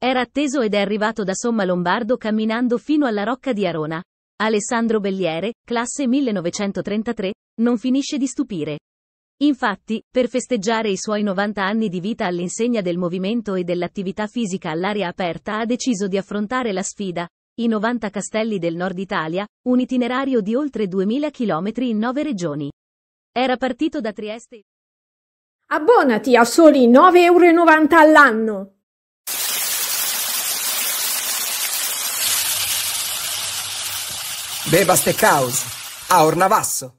Era atteso ed è arrivato da Somma Lombardo camminando fino alla Rocca di Arona. Alessandro Belliere, classe 1933, non finisce di stupire. Infatti, per festeggiare i suoi 90 anni di vita all'insegna del movimento e dell'attività fisica all'aria aperta ha deciso di affrontare la sfida, i 90 castelli del nord Italia, un itinerario di oltre 2000 km in 9 regioni. Era partito da Trieste. Abbonati a soli 9,90 euro all'anno. Beba Steakhouse a Ornavasso.